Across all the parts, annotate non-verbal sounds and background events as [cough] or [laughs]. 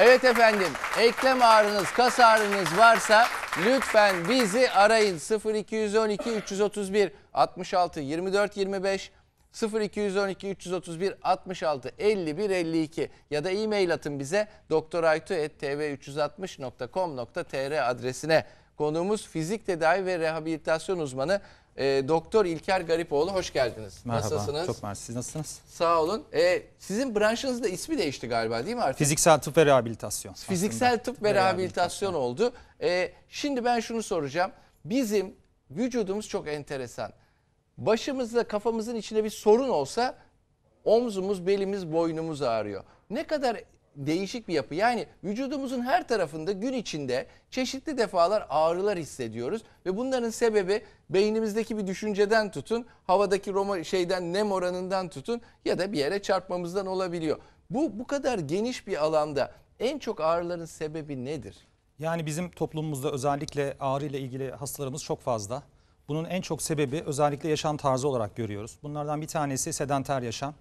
Evet efendim eklem ağrınız, kas ağrınız varsa lütfen bizi arayın 0212 331 66 24 25 0212 331 66 51 52 ya da e-mail atın bize doktoraytu.tv360.com.tr adresine. Konuğumuz fizik tedavi ve rehabilitasyon uzmanı e, Doktor İlker Garipoğlu hoş geldiniz. Merhaba. Nasılsınız? Çok merhaba. Siz nasılsınız? Sağ olun. E, sizin branşınızda ismi değişti galiba değil mi artık? Fiziksel tıp ve rehabilitasyon. Fiziksel aslında. tıp ve rehabilitasyon, rehabilitasyon oldu. E, şimdi ben şunu soracağım. Bizim vücudumuz çok enteresan. Başımızda kafamızın içinde bir sorun olsa omzumuz, belimiz, boynumuz ağrıyor. Ne kadar değişik bir yapı. Yani vücudumuzun her tarafında gün içinde çeşitli defalar ağrılar hissediyoruz ve bunların sebebi beynimizdeki bir düşünceden tutun, havadaki Roma şeyden nem oranından tutun ya da bir yere çarpmamızdan olabiliyor. Bu bu kadar geniş bir alanda en çok ağrıların sebebi nedir? Yani bizim toplumumuzda özellikle ağrı ile ilgili hastalarımız çok fazla. Bunun en çok sebebi özellikle yaşam tarzı olarak görüyoruz. Bunlardan bir tanesi sedanter yaşam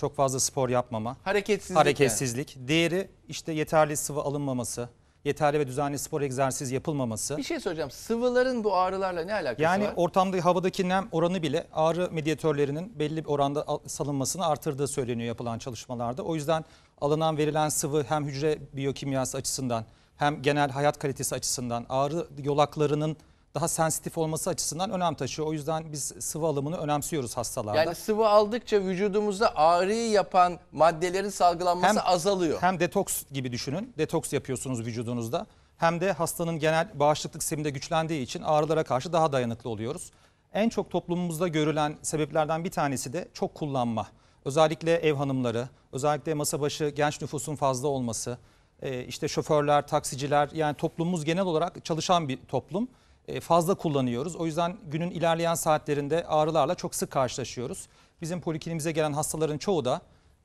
çok fazla spor yapmama, hareketsizlik. hareketsizlik. Yani. Diğeri işte yeterli sıvı alınmaması, yeterli ve düzenli spor egzersiz yapılmaması. Bir şey soracağım. Sıvıların bu ağrılarla ne alakası yani var? Yani ortamda havadaki nem oranı bile ağrı medyatörlerinin belli bir oranda salınmasını artırdığı söyleniyor yapılan çalışmalarda. O yüzden alınan verilen sıvı hem hücre biyokimyası açısından hem genel hayat kalitesi açısından ağrı yolaklarının daha sensitif olması açısından önem taşıyor. O yüzden biz sıvı alımını önemsiyoruz hastalarda. Yani sıvı aldıkça vücudumuzda ağrıyı yapan maddelerin salgılanması hem, azalıyor. Hem detoks gibi düşünün. Detoks yapıyorsunuz vücudunuzda. Hem de hastanın genel bağışıklık sisteminde güçlendiği için ağrılara karşı daha dayanıklı oluyoruz. En çok toplumumuzda görülen sebeplerden bir tanesi de çok kullanma. Özellikle ev hanımları, özellikle masa başı genç nüfusun fazla olması, e, işte şoförler, taksiciler yani toplumumuz genel olarak çalışan bir toplum. E, fazla kullanıyoruz. O yüzden günün ilerleyen saatlerinde ağrılarla çok sık karşılaşıyoruz. Bizim polikliniğimize gelen hastaların çoğu da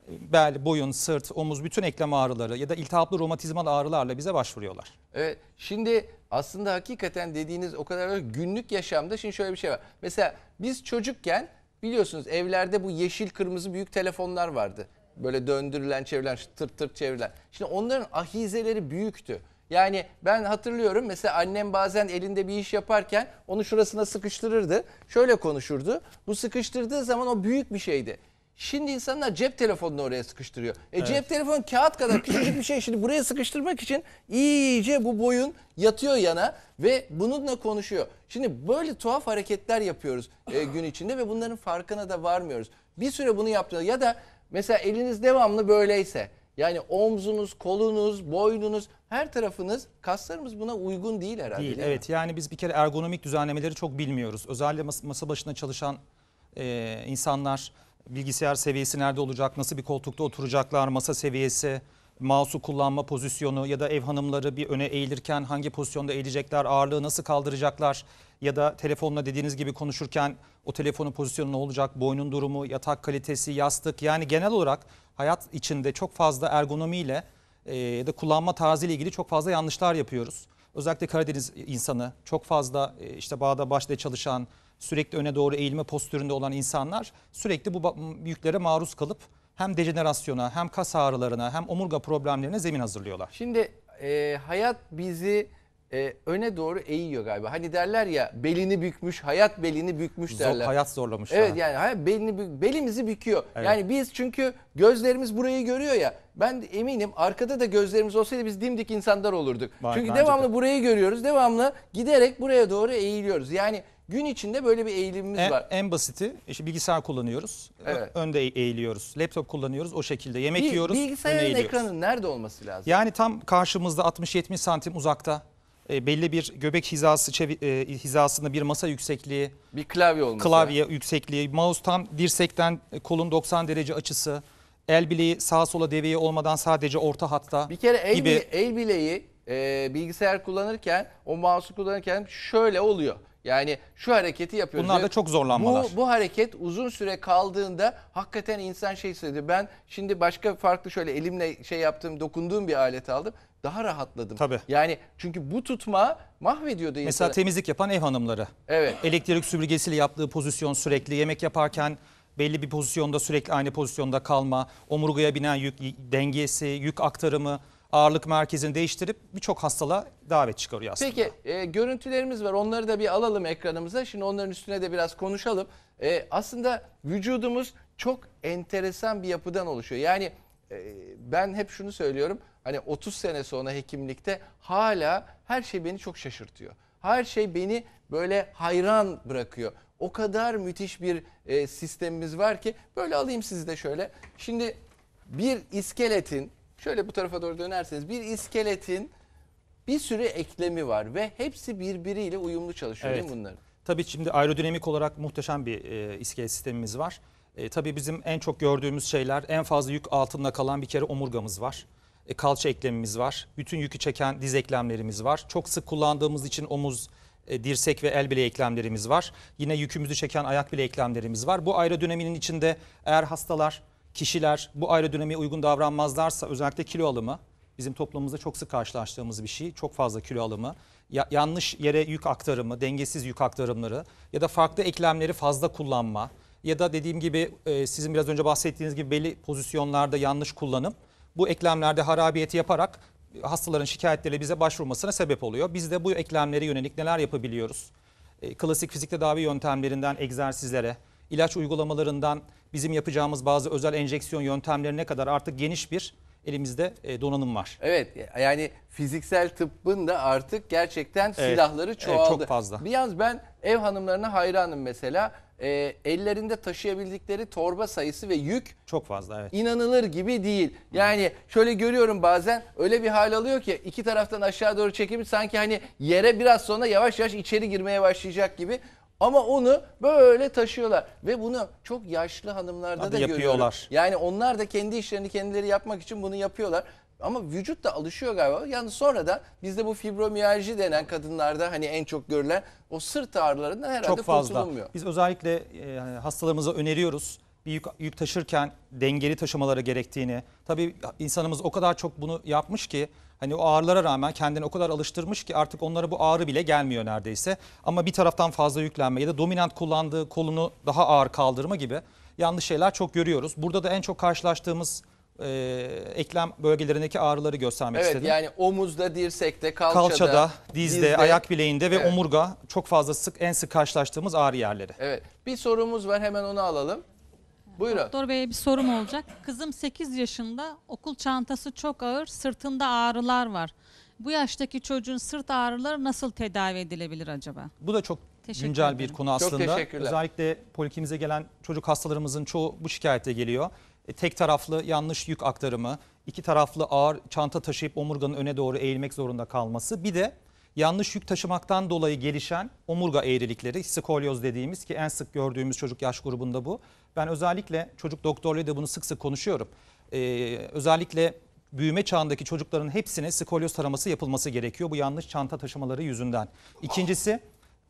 e, bel, boyun, sırt, omuz bütün eklem ağrıları ya da iltihaplı romatizmal ağrılarla bize başvuruyorlar. Evet şimdi aslında hakikaten dediğiniz o kadar günlük yaşamda şimdi şöyle bir şey var. Mesela biz çocukken biliyorsunuz evlerde bu yeşil kırmızı büyük telefonlar vardı. Böyle döndürülen çevrilen tırt tırt çevrilen. Şimdi onların ahizeleri büyüktü. Yani ben hatırlıyorum mesela annem bazen elinde bir iş yaparken onu şurasına sıkıştırırdı. Şöyle konuşurdu. Bu sıkıştırdığı zaman o büyük bir şeydi. Şimdi insanlar cep telefonunu oraya sıkıştırıyor. E evet. cep telefonu kağıt kadar küçücük bir şey. Şimdi buraya sıkıştırmak için iyice bu boyun yatıyor yana ve bununla konuşuyor. Şimdi böyle tuhaf hareketler yapıyoruz e, gün içinde ve bunların farkına da varmıyoruz. Bir süre bunu yaptığınız ya da mesela eliniz devamlı böyleyse yani omzunuz, kolunuz, boynunuz her tarafınız kaslarımız buna uygun değil herhalde. Değil, değil evet mi? yani biz bir kere ergonomik düzenlemeleri çok bilmiyoruz. Özellikle masa başında çalışan e, insanlar bilgisayar seviyesi nerede olacak, nasıl bir koltukta oturacaklar, masa seviyesi, mouse'u kullanma pozisyonu ya da ev hanımları bir öne eğilirken hangi pozisyonda eğilecekler, ağırlığı nasıl kaldıracaklar ya da telefonla dediğiniz gibi konuşurken o telefonun pozisyonu ne olacak, boynun durumu, yatak kalitesi, yastık yani genel olarak hayat içinde çok fazla ergonomiyle e, ya da kullanma tarzıyla ilgili çok fazla yanlışlar yapıyoruz. Özellikle Karadeniz insanı çok fazla e, işte bağda başta çalışan sürekli öne doğru eğilme postüründe olan insanlar sürekli bu yüklere maruz kalıp hem dejenerasyona hem kas ağrılarına hem omurga problemlerine zemin hazırlıyorlar. Şimdi e, hayat bizi e, öne doğru eğiyor galiba. Hani derler ya belini bükmüş, hayat belini bükmüş derler. Zor, hayat zorlamış. Evet ha. yani belini belimizi büküyor. Evet. Yani biz çünkü gözlerimiz burayı görüyor ya. Ben eminim arkada da gözlerimiz olsaydı biz dimdik insanlar olurduk. Bak, çünkü devamlı de. burayı görüyoruz. Devamlı giderek buraya doğru eğiliyoruz. Yani Gün içinde böyle bir eğilimimiz en, var. En basiti işte bilgisayar kullanıyoruz. Evet. Önde eğiliyoruz. Laptop kullanıyoruz o şekilde. Yemek Bil, yiyoruz. Bilgisayarın ekranın nerede olması lazım? Yani tam karşımızda 60-70 santim uzakta. E, belli bir göbek hizası e, hizasında bir masa yüksekliği. Bir klavye olması. Klavye yani. yüksekliği. Mouse tam dirsekten kolun 90 derece açısı. El bileği sağa sola deveye olmadan sadece orta hatta. Bir kere el, gibi. Bile, el bileği e, bilgisayar kullanırken o mouse'u kullanırken şöyle oluyor. Yani şu hareketi yapıyoruz. Bunlar da çok zorlanmalar. Bu, bu hareket uzun süre kaldığında hakikaten insan şey söyledi. Ben şimdi başka farklı şöyle elimle şey yaptığım, dokunduğum bir alet aldım. Daha rahatladım. Tabii. Yani çünkü bu tutma mahvediyordu insanı. Mesela temizlik yapan ev hanımları. Evet. Elektrik süpürgesiyle yaptığı pozisyon sürekli yemek yaparken belli bir pozisyonda sürekli aynı pozisyonda kalma, omurgaya binen yük dengesi, yük aktarımı ağırlık merkezini değiştirip birçok hastalığa davet çıkarıyor aslında. Peki e, görüntülerimiz var onları da bir alalım ekranımıza. Şimdi onların üstüne de biraz konuşalım. E, aslında vücudumuz çok enteresan bir yapıdan oluşuyor. Yani e, ben hep şunu söylüyorum. Hani 30 sene sonra hekimlikte hala her şey beni çok şaşırtıyor. Her şey beni böyle hayran bırakıyor. O kadar müthiş bir e, sistemimiz var ki böyle alayım sizi de şöyle. Şimdi bir iskeletin Şöyle bu tarafa doğru dönerseniz bir iskeletin bir sürü eklemi var ve hepsi birbiriyle uyumlu çalışıyor evet. değil mi bunların? Tabii şimdi aerodinamik olarak muhteşem bir e, iskelet sistemimiz var. E, tabii bizim en çok gördüğümüz şeyler en fazla yük altında kalan bir kere omurgamız var. E, kalça eklemimiz var. Bütün yükü çeken diz eklemlerimiz var. Çok sık kullandığımız için omuz, e, dirsek ve el bileği eklemlerimiz var. Yine yükümüzü çeken ayak bileği eklemlerimiz var. Bu aerodinaminin içinde eğer hastalar kişiler bu aerodinamiğe uygun davranmazlarsa özellikle kilo alımı bizim toplumumuzda çok sık karşılaştığımız bir şey. Çok fazla kilo alımı, ya, yanlış yere yük aktarımı, dengesiz yük aktarımları ya da farklı eklemleri fazla kullanma ya da dediğim gibi e, sizin biraz önce bahsettiğiniz gibi belli pozisyonlarda yanlış kullanım bu eklemlerde harabiyeti yaparak hastaların şikayetleri bize başvurmasına sebep oluyor. Biz de bu eklemlere yönelik neler yapabiliyoruz? E, klasik fizik tedavi yöntemlerinden egzersizlere, ilaç uygulamalarından bizim yapacağımız bazı özel enjeksiyon yöntemlerine kadar artık geniş bir elimizde e, donanım var. Evet yani fiziksel tıbbın da artık gerçekten evet, silahları çoğaldı. Evet, çok fazla. Bir yalnız ben ev hanımlarına hayranım mesela. E, ellerinde taşıyabildikleri torba sayısı ve yük çok fazla evet. İnanılır gibi değil. Yani şöyle görüyorum bazen öyle bir hal alıyor ki iki taraftan aşağı doğru çekilmiş sanki hani yere biraz sonra yavaş yavaş içeri girmeye başlayacak gibi. Ama onu böyle taşıyorlar ve bunu çok yaşlı hanımlarda Tabii da yapıyorlar. görüyorum. Yani onlar da kendi işlerini kendileri yapmak için bunu yapıyorlar. Ama vücut da alışıyor galiba. Yani sonra da bizde bu fibromiyalji denen kadınlarda hani en çok görülen o sırt ağrılarından herhalde Çok fazla. kurtulunmuyor. Biz özellikle e, hastalarımıza öneriyoruz. Bir yük, yük taşırken dengeli taşımaları gerektiğini. Tabii insanımız o kadar çok bunu yapmış ki hani o ağrılara rağmen kendini o kadar alıştırmış ki artık onlara bu ağrı bile gelmiyor neredeyse. Ama bir taraftan fazla yüklenme ya da dominant kullandığı kolunu daha ağır kaldırma gibi yanlış şeyler çok görüyoruz. Burada da en çok karşılaştığımız e, eklem bölgelerindeki ağrıları göstermek evet, istedim. Evet yani omuzda, dirsekte, kalçada, kalçada dizde, dizde, ayak bileğinde ve evet. omurga çok fazla sık en sık karşılaştığımız ağrı yerleri. Evet bir sorumuz var hemen onu alalım. Buyurun. Doktor Bey'e bir sorum olacak. Kızım 8 yaşında okul çantası çok ağır, sırtında ağrılar var. Bu yaştaki çocuğun sırt ağrıları nasıl tedavi edilebilir acaba? Bu da çok Teşekkür güncel ederim. bir konu aslında. Çok teşekkürler. Özellikle polikimize gelen çocuk hastalarımızın çoğu bu şikayette geliyor. E, tek taraflı yanlış yük aktarımı, iki taraflı ağır çanta taşıyıp omurganın öne doğru eğilmek zorunda kalması. Bir de yanlış yük taşımaktan dolayı gelişen omurga eğrilikleri, skolyoz dediğimiz ki en sık gördüğümüz çocuk yaş grubunda bu. Ben özellikle çocuk doktorluğu da bunu sık sık konuşuyorum. Ee, özellikle büyüme çağındaki çocukların hepsine skolyoz taraması yapılması gerekiyor bu yanlış çanta taşımaları yüzünden. İkincisi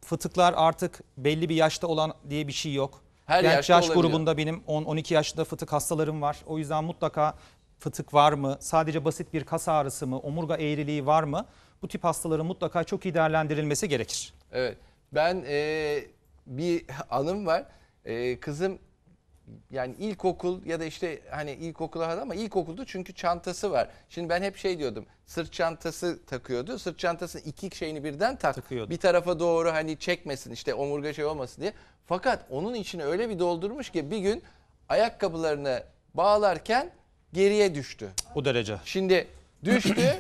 fıtıklar artık belli bir yaşta olan diye bir şey yok. Her Genç yaş olabiliyor. grubunda benim 10-12 yaşında fıtık hastalarım var. O yüzden mutlaka fıtık var mı? Sadece basit bir kas ağrısı mı? Omurga eğriliği var mı? Bu tip hastaların mutlaka çok iyi değerlendirilmesi gerekir. Evet. Ben e, bir anım var. E, kızım yani ilkokul ya da işte hani ilkokula hadi ama ilkokulda çünkü çantası var. Şimdi ben hep şey diyordum. Sırt çantası takıyordu. Sırt çantasının iki şeyini birden tak. Takıyordu. Bir tarafa doğru hani çekmesin işte omurga şey olmasın diye. Fakat onun içine öyle bir doldurmuş ki bir gün ayakkabılarını bağlarken geriye düştü. O derece. Şimdi düştü [clears throat]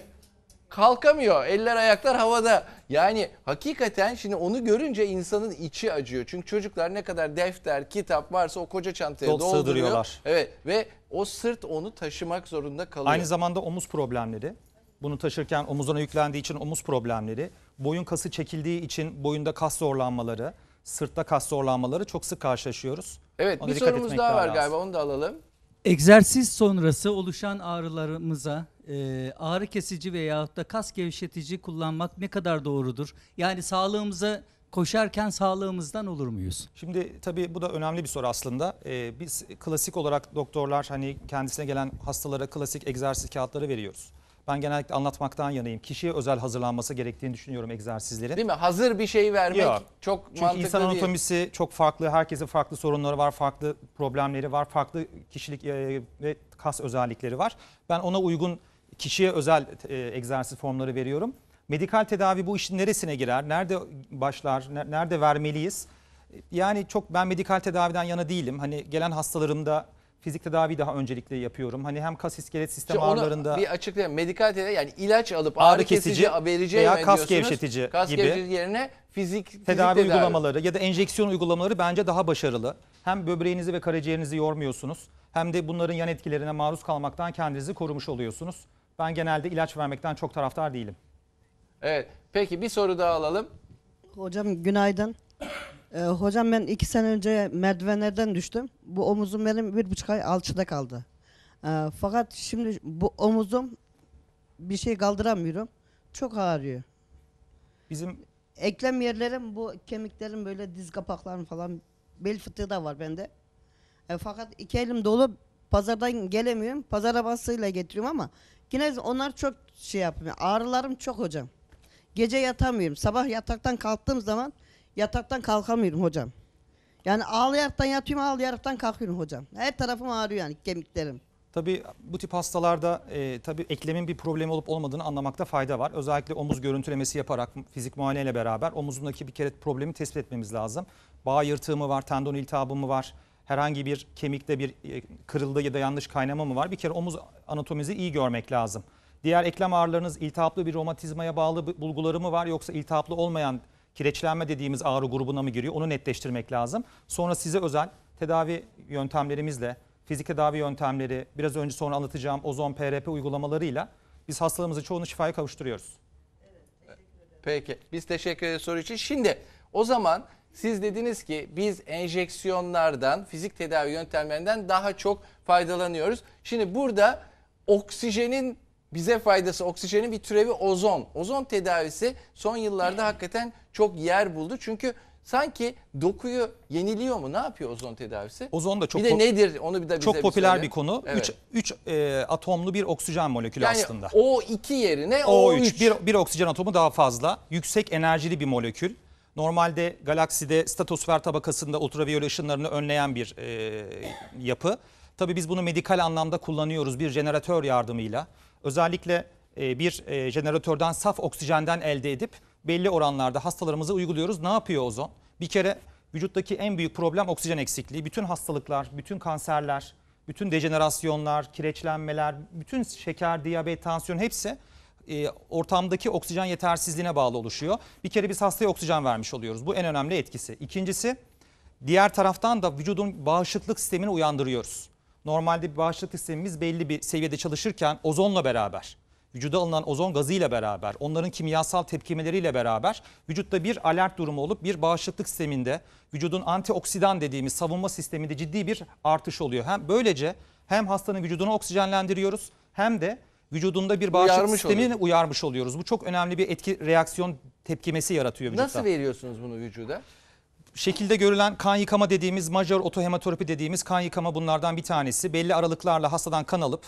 kalkamıyor. Eller ayaklar havada. Yani hakikaten şimdi onu görünce insanın içi acıyor. Çünkü çocuklar ne kadar defter, kitap varsa o koca çantaya Dol dolduruyor. Evet ve o sırt onu taşımak zorunda kalıyor. Aynı zamanda omuz problemleri. Bunu taşırken omuzuna yüklendiği için omuz problemleri, boyun kası çekildiği için boyunda kas zorlanmaları, sırtta kas zorlanmaları çok sık karşılaşıyoruz. Evet, Ona bir sorumuz daha var lazım. galiba onu da alalım. Egzersiz sonrası oluşan ağrılarımıza e, ağrı kesici veya da kas gevşetici kullanmak ne kadar doğrudur? Yani sağlığımıza koşarken sağlığımızdan olur muyuz? Şimdi tabii bu da önemli bir soru aslında. Ee, biz klasik olarak doktorlar hani kendisine gelen hastalara klasik egzersiz kağıtları veriyoruz. Ben genellikle anlatmaktan yanayım. Kişiye özel hazırlanması gerektiğini düşünüyorum egzersizleri. Değil mi? Hazır bir şey vermek Yok. çok Çünkü mantıklı insan değil. anatomisi çok farklı. Herkesin farklı sorunları var, farklı problemleri var, farklı kişilik e, ve kas özellikleri var. Ben ona uygun kişiye özel e, egzersiz formları veriyorum. Medikal tedavi bu işin neresine girer? Nerede başlar? Nerede vermeliyiz? Yani çok ben medikal tedaviden yana değilim. Hani gelen hastalarımda fizik tedavi daha öncelikle yapıyorum. Hani hem kas iskelet sistem Şimdi ağrılarında bir açıklayayım. Medikal tedavi yani ilaç alıp ağrı, ağrı kesici, kesici vereceğim veya kas gevşetici kas gibi. Gevşetici yerine fizik tedavi, tedavi uygulamaları ya da enjeksiyon uygulamaları bence daha başarılı. Hem böbreğinizi ve karaciğerinizi yormuyorsunuz hem de bunların yan etkilerine maruz kalmaktan kendinizi korumuş oluyorsunuz. Ben genelde ilaç vermekten çok taraftar değilim. Evet. Peki bir soru daha alalım. Hocam günaydın. Ee, hocam ben iki sene önce merdivenlerden düştüm. Bu omuzum benim bir buçuk ay alçıda kaldı. Ee, fakat şimdi bu omuzum bir şey kaldıramıyorum. Çok ağrıyor. Bizim Eklem yerlerim bu kemiklerim böyle diz kapaklarım falan bel fıtığı da var bende. E, fakat iki elim dolu pazardan gelemiyorum. Pazar arabasıyla getiriyorum ama yine onlar çok şey yapmıyor. Ağrılarım çok hocam. Gece yatamıyorum. Sabah yataktan kalktığım zaman Yataktan kalkamıyorum hocam. Yani ağlayaraktan yatıyorum ağlayaraktan kalkıyorum hocam. Her tarafım ağrıyor yani kemiklerim. Tabii bu tip hastalarda e, tabii eklemin bir problemi olup olmadığını anlamakta fayda var. Özellikle omuz görüntülemesi yaparak fizik muayeneyle beraber omuzundaki bir kere problemi tespit etmemiz lazım. Bağ yırtığı mı var, tendon iltihabı mı var, herhangi bir kemikte bir e, kırıldı ya da yanlış kaynama mı var? Bir kere omuz anatomimizi iyi görmek lazım. Diğer eklem ağrılarınız iltihaplı bir romatizmaya bağlı bulguları mı var yoksa iltihaplı olmayan kireçlenme dediğimiz ağrı grubuna mı giriyor onu netleştirmek lazım. Sonra size özel tedavi yöntemlerimizle, fizik tedavi yöntemleri, biraz önce sonra anlatacağım ozon PRP uygulamalarıyla biz hastalığımızı çoğunu şifaya kavuşturuyoruz. Peki biz teşekkür ederiz soru için. Şimdi o zaman siz dediniz ki biz enjeksiyonlardan, fizik tedavi yöntemlerinden daha çok faydalanıyoruz. Şimdi burada oksijenin bize faydası oksijenin bir türevi ozon. Ozon tedavisi son yıllarda hmm. hakikaten çok yer buldu. Çünkü sanki dokuyu yeniliyor mu? Ne yapıyor ozon tedavisi? Ozon da çok bir de nedir? Onu bir de bize çok popüler bir, söyle. bir konu. 3 evet. e, atomlu bir oksijen molekülü yani aslında. O2 yerine O3. O3 bir, bir oksijen atomu daha fazla. Yüksek enerjili bir molekül. Normalde galakside stratosfer tabakasında ultraviyole ışınlarını önleyen bir e, yapı. Tabii biz bunu medikal anlamda kullanıyoruz bir jeneratör yardımıyla özellikle e, bir e, jeneratörden saf oksijenden elde edip belli oranlarda hastalarımızı uyguluyoruz. Ne yapıyor ozon? Bir kere vücuttaki en büyük problem oksijen eksikliği. Bütün hastalıklar, bütün kanserler, bütün dejenerasyonlar, kireçlenmeler, bütün şeker, diyabet, tansiyon hepsi e, ortamdaki oksijen yetersizliğine bağlı oluşuyor. Bir kere biz hastaya oksijen vermiş oluyoruz. Bu en önemli etkisi. İkincisi diğer taraftan da vücudun bağışıklık sistemini uyandırıyoruz normalde bir bağışıklık sistemimiz belli bir seviyede çalışırken ozonla beraber vücuda alınan ozon gazıyla beraber, onların kimyasal tepkimeleriyle beraber vücutta bir alert durumu olup bir bağışıklık sisteminde, vücudun antioksidan dediğimiz savunma sisteminde ciddi bir artış oluyor. Hem böylece hem hastanın vücudunu oksijenlendiriyoruz hem de vücudunda bir bağışıklık uyarmış sistemini oluyor. uyarmış oluyoruz. Bu çok önemli bir etki reaksiyon tepkimesi yaratıyor vücutta. Nasıl veriyorsunuz bunu vücuda? şekilde görülen kan yıkama dediğimiz major otohematolopi dediğimiz kan yıkama bunlardan bir tanesi. Belli aralıklarla hastadan kan alıp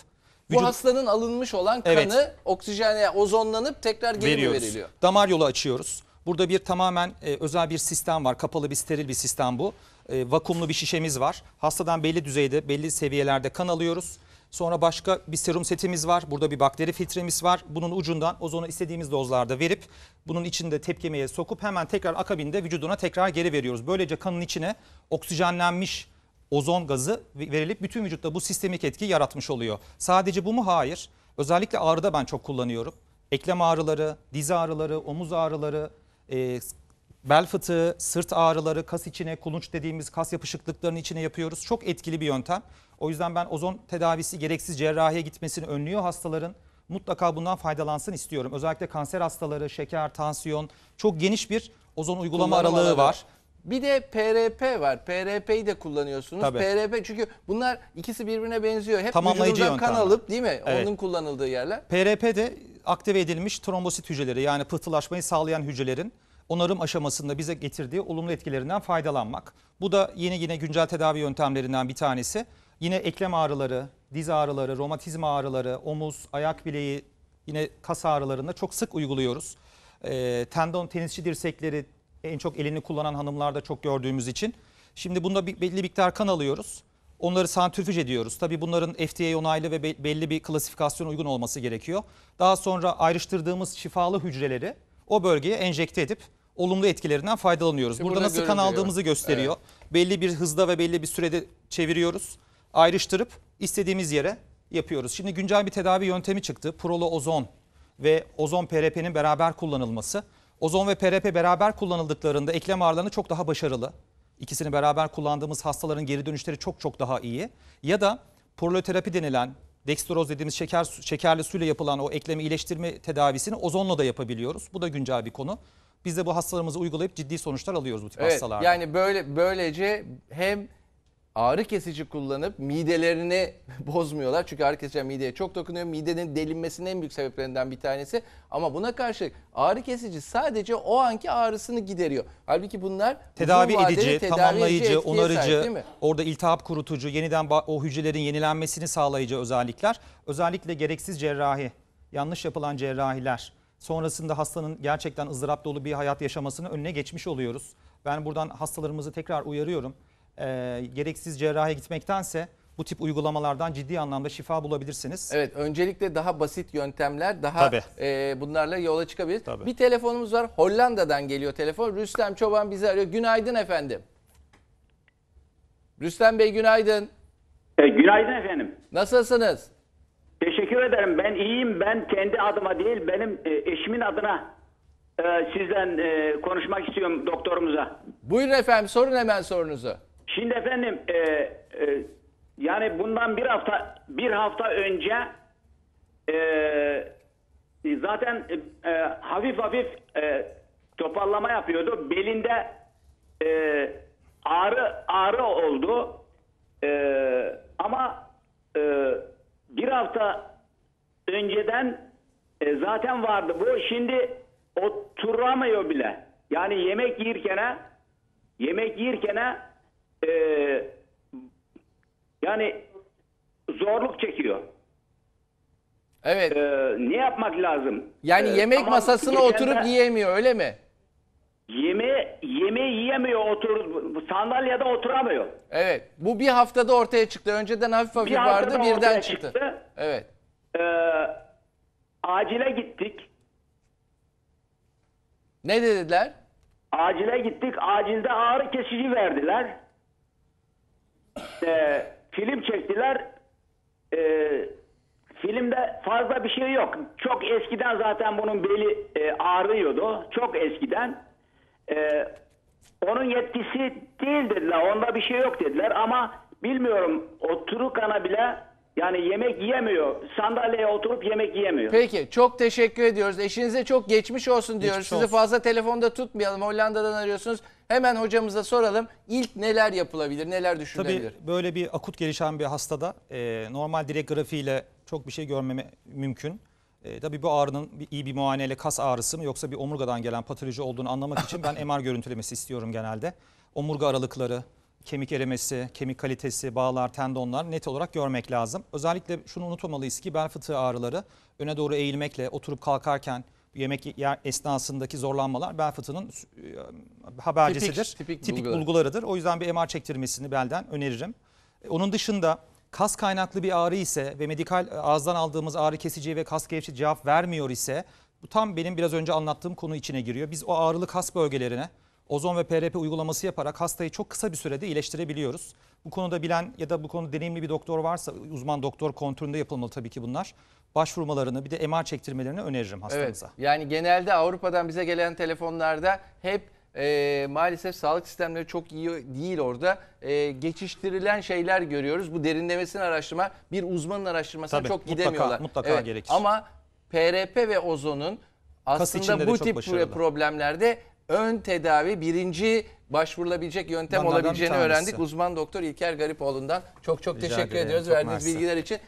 Vücut... Bu hastanın alınmış olan kanı evet. oksijenle ozonlanıp tekrar geri veriliyor? Damar yolu açıyoruz. Burada bir tamamen e, özel bir sistem var. Kapalı bir steril bir sistem bu. E, vakumlu bir şişemiz var. Hastadan belli düzeyde, belli seviyelerde kan alıyoruz. Sonra başka bir serum setimiz var. Burada bir bakteri filtremiz var. Bunun ucundan ozonu istediğimiz dozlarda verip bunun içinde tepkimeye sokup hemen tekrar akabinde vücuduna tekrar geri veriyoruz. Böylece kanın içine oksijenlenmiş ozon gazı verilip bütün vücutta bu sistemik etki yaratmış oluyor. Sadece bu mu? Hayır. Özellikle ağrıda ben çok kullanıyorum. Eklem ağrıları, diz ağrıları, omuz ağrıları, e, bel fıtığı, sırt ağrıları, kas içine, kulunç dediğimiz kas yapışıklıklarının içine yapıyoruz. Çok etkili bir yöntem. O yüzden ben ozon tedavisi gereksiz cerrahiye gitmesini önlüyor hastaların. Mutlaka bundan faydalansın istiyorum. Özellikle kanser hastaları, şeker, tansiyon çok geniş bir ozon uygulama aralığı, var. Bir de PRP var. PRP'yi de kullanıyorsunuz. Tabii. PRP çünkü bunlar ikisi birbirine benziyor. Hep Tamamlayıcı vücudumuzdan kan alıp değil mi? Evet. Onun kullanıldığı yerler. PRP de aktive edilmiş trombosit hücreleri yani pıhtılaşmayı sağlayan hücrelerin onarım aşamasında bize getirdiği olumlu etkilerinden faydalanmak. Bu da yeni yine güncel tedavi yöntemlerinden bir tanesi. Yine eklem ağrıları, diz ağrıları, romatizma ağrıları, omuz, ayak bileği yine kas ağrılarında çok sık uyguluyoruz. E, tendon tenisçi dirsekleri en çok elini kullanan hanımlarda çok gördüğümüz için. Şimdi bunda bir, belli miktar kan alıyoruz. Onları santrifüj ediyoruz. Tabi bunların FDA onaylı ve belli bir klasifikasyona uygun olması gerekiyor. Daha sonra ayrıştırdığımız şifalı hücreleri o bölgeye enjekte edip olumlu etkilerinden faydalanıyoruz. E Burada nasıl kan aldığımızı gösteriyor. Evet. Belli bir hızda ve belli bir sürede çeviriyoruz ayrıştırıp istediğimiz yere yapıyoruz. Şimdi güncel bir tedavi yöntemi çıktı. Prolo ozon ve ozon PRP'nin beraber kullanılması. Ozon ve PRP beraber kullanıldıklarında eklem ağrılarını çok daha başarılı. İkisini beraber kullandığımız hastaların geri dönüşleri çok çok daha iyi. Ya da proloterapi denilen dextroz dediğimiz şeker şekerli suyla yapılan o eklemi iyileştirme tedavisini ozonla da yapabiliyoruz. Bu da güncel bir konu. Biz de bu hastalarımızı uygulayıp ciddi sonuçlar alıyoruz bu tip evet, hastalarda. Yani böyle böylece hem ağrı kesici kullanıp midelerini [laughs] bozmuyorlar. Çünkü ağrı kesici mideye çok dokunuyor. Midenin delinmesinin en büyük sebeplerinden bir tanesi. Ama buna karşı ağrı kesici sadece o anki ağrısını gideriyor. Halbuki bunlar tedavi vadeli, edici, tedavi tamamlayıcı, edici onarıcı, sahip, orada iltihap kurutucu, yeniden o hücrelerin yenilenmesini sağlayıcı özellikler. Özellikle gereksiz cerrahi, yanlış yapılan cerrahiler sonrasında hastanın gerçekten ızdırap dolu bir hayat yaşamasını önüne geçmiş oluyoruz. Ben buradan hastalarımızı tekrar uyarıyorum e, gereksiz cerrahe gitmektense bu tip uygulamalardan ciddi anlamda şifa bulabilirsiniz. Evet öncelikle daha basit yöntemler daha e, bunlarla yola çıkabilir. Tabii. Bir telefonumuz var Hollanda'dan geliyor telefon. Rüstem Çoban bizi arıyor. Günaydın efendim. Rüstem Bey günaydın. E, günaydın efendim. Nasılsınız? Teşekkür ederim. Ben iyiyim. Ben kendi adıma değil benim e, eşimin adına e, sizden e, konuşmak istiyorum doktorumuza. Buyurun efendim sorun hemen sorunuzu. Şimdi efendim e, e, yani bundan bir hafta bir hafta önce e, zaten e, e, hafif hafif e, toparlama yapıyordu. Belinde e, ağrı ağrı oldu. E, ama e, bir hafta önceden e, zaten vardı bu. Şimdi oturamıyor bile. Yani yemek yerken yemek yerken e, yani zorluk çekiyor. Evet. E, ne yapmak lazım? Yani ee, yemek tamam, masasına oturup de- yiyemiyor öyle mi? Yeme yemeği yiyemiyor, otur, sandalyede oturamıyor. Evet. Bu bir haftada ortaya çıktı. Önceden hafif hafif vardı birden çıktı. çıktı. Evet. E, acile gittik. Ne dediler? Acile gittik. Acilde ağrı kesici verdiler e, film çektiler. E, filmde fazla bir şey yok. Çok eskiden zaten bunun beli e, ağrıyordu. Çok eskiden. E, onun yetkisi değil dediler. Onda bir şey yok dediler ama bilmiyorum o Turukan'a bile yani yemek yiyemiyor. Sandalyeye oturup yemek yiyemiyor. Peki çok teşekkür ediyoruz. Eşinize çok geçmiş olsun diyoruz. Geçmiş Sizi olsun. fazla telefonda tutmayalım. Hollanda'dan arıyorsunuz. Hemen hocamıza soralım. İlk neler yapılabilir, neler düşünülebilir? Tabii böyle bir akut gelişen bir hastada e, normal direkt grafiğiyle çok bir şey görmeme mümkün. E, tabii bu ağrının bir, iyi bir muayeneyle kas ağrısı mı yoksa bir omurgadan gelen patoloji olduğunu anlamak için [laughs] ben MR görüntülemesi istiyorum genelde. Omurga aralıkları, kemik erimesi, kemik kalitesi, bağlar, tendonlar net olarak görmek lazım. Özellikle şunu unutmamalıyız ki bel fıtığı ağrıları öne doğru eğilmekle, oturup kalkarken, yemek yer esnasındaki zorlanmalar bel fıtığının e, habercisidir. Tipik, tipik, tipik bulgular. bulgularıdır. O yüzden bir MR çektirmesini belden öneririm. E, onun dışında kas kaynaklı bir ağrı ise ve medikal e, ağızdan aldığımız ağrı kesici ve kas gevşetici cevap vermiyor ise bu tam benim biraz önce anlattığım konu içine giriyor. Biz o ağrılı kas bölgelerine ozon ve PRP uygulaması yaparak hastayı çok kısa bir sürede iyileştirebiliyoruz. Bu konuda bilen ya da bu konuda deneyimli bir doktor varsa uzman doktor kontrolünde yapılmalı tabii ki bunlar. Başvurmalarını bir de MR çektirmelerini öneririm hastamıza. Evet, yani genelde Avrupa'dan bize gelen telefonlarda hep e, maalesef sağlık sistemleri çok iyi değil orada. E, geçiştirilen şeyler görüyoruz. Bu derinlemesine araştırma bir uzmanın araştırmasına Tabii, çok gidemiyorlar. Mutlaka evet, gerekir. Ama PRP ve ozonun aslında bu tip problemlerde ön tedavi birinci başvurulabilecek yöntem Bunlardan olabileceğini öğrendik. Uzman doktor İlker Garipoğlu'ndan çok çok Rica teşekkür ederim. ediyoruz Çok verdiğiniz mersi. bilgiler için.